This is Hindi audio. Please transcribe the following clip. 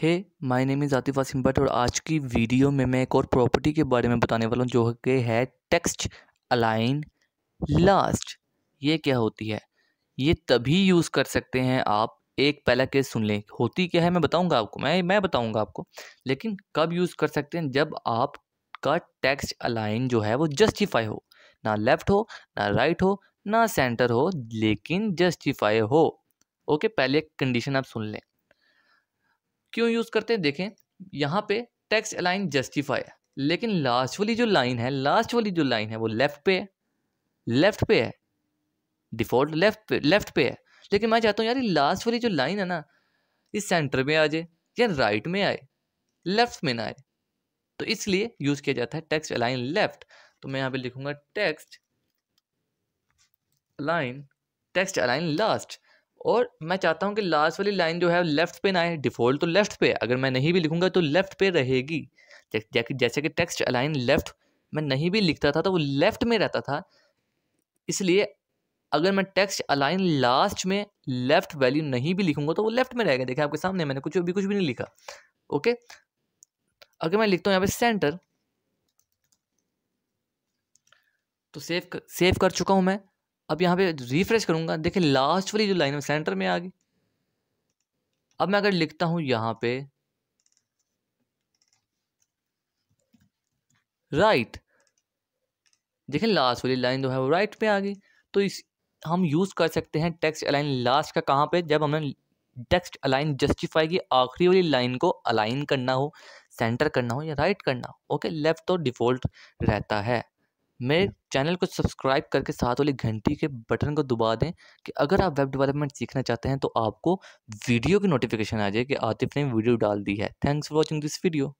Hey my name is Atifa Wasim और आज की वीडियो में मैं एक और प्रॉपर्टी के बारे में बताने वाला हूँ जो कि है टेक्स्ट अलाइन लास्ट ये क्या होती है ये तभी यूज़ कर सकते हैं आप एक पहला केस सुन लें होती क्या है मैं बताऊंगा आपको मैं मैं बताऊंगा आपको लेकिन कब यूज़ कर सकते हैं जब आपका टेक्स्ट अलाइन जो है वो जस्टिफाई हो ना लेफ़्ट हो ना राइट हो ना सेंटर हो लेकिन जस्टिफाई हो ओके पहले एक कंडीशन आप सुन लें क्यों यूज़ करते हैं देखें यहाँ पे टैक्स अलाइन जस्टिफाई है लेकिन लास्ट वाली जो लाइन है लास्ट वाली जो लाइन है वो लेफ़्ट पे है लेफ़्ट पे है डिफ़ॉल्ट लेफ़्ट पे लेफ़्ट पे है लेकिन मैं चाहता हूँ यार लास्ट वाली जो लाइन है ना इस सेंटर में आ जाए या राइट में आए लेफ़्ट में ना आए तो इसलिए यूज़ किया जाता है टेक्स्ट अलाइन लेफ़्ट तो मैं यहाँ पे लिखूँगा text align text align last और मैं चाहता हूँ कि लास्ट वाली लाइन जो है लेफ्ट पे ना आए डिफ़ॉल्ट तो लेफ्ट पे अगर मैं नहीं भी लिखूंगा तो लेफ्ट पे रहेगी जैसे कि टेक्स्ट अलाइन लेफ्ट मैं नहीं भी लिखता था तो वो लेफ्ट में रहता था इसलिए अगर मैं टेक्स्ट अलाइन लास्ट में लेफ्ट वैल्यू नहीं भी लिखूंगा तो वो लेफ्ट में रहेगा देखिए आपके सामने मैंने कुछ भी कुछ भी नहीं लिखा ओके अगर मैं लिखता हूँ यहाँ पे सेंटर तो सेव कर, सेव कर चुका हूँ मैं अब यहाँ पे रिफ्रेश करूँगा देखिए लास्ट वाली जो लाइन है सेंटर में आ गई अब मैं अगर लिखता हूँ यहाँ पे राइट right. देखें लास्ट वाली लाइन जो है वो राइट पे आ गई तो इस हम यूज़ कर सकते हैं टेक्स्ट अलाइन लास्ट का कहाँ पे जब हमें टेक्स्ट अलाइन जस्टिफाई की आखिरी वाली लाइन को अलाइन करना हो सेंटर करना हो या राइट करना हो ओके लेफ़्ट तो डिफ़ॉल्ट रहता है मेरे चैनल को सब्सक्राइब करके साथ वाली घंटी के बटन को दबा दें कि अगर आप वेब डेवलपमेंट सीखना चाहते हैं तो आपको वीडियो की नोटिफिकेशन आ जाए कि आतिफ ने वीडियो डाल दी है thanks for watching this video